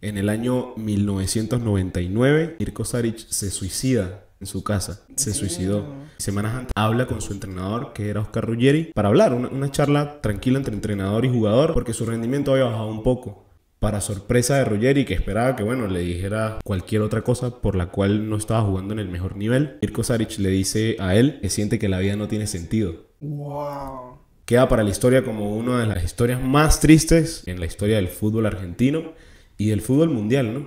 En el año 1999, Mirko Saric se suicida en su casa. Se suicidó. Semanas antes habla con su entrenador, que era Oscar Ruggeri, para hablar, una, charla tranquila entre entrenador y jugador, porque su rendimiento había bajado un poco. Para sorpresa de Ruggeri, que esperaba que bueno, le dijera cualquier otra cosa por la cual no estaba jugando en el mejor nivel, Mirko Saric le dice a él que siente que la vida no tiene sentido. Queda para la historia como una de las historias más tristes en la historia del fútbol argentino y el fútbol mundial, ¿no?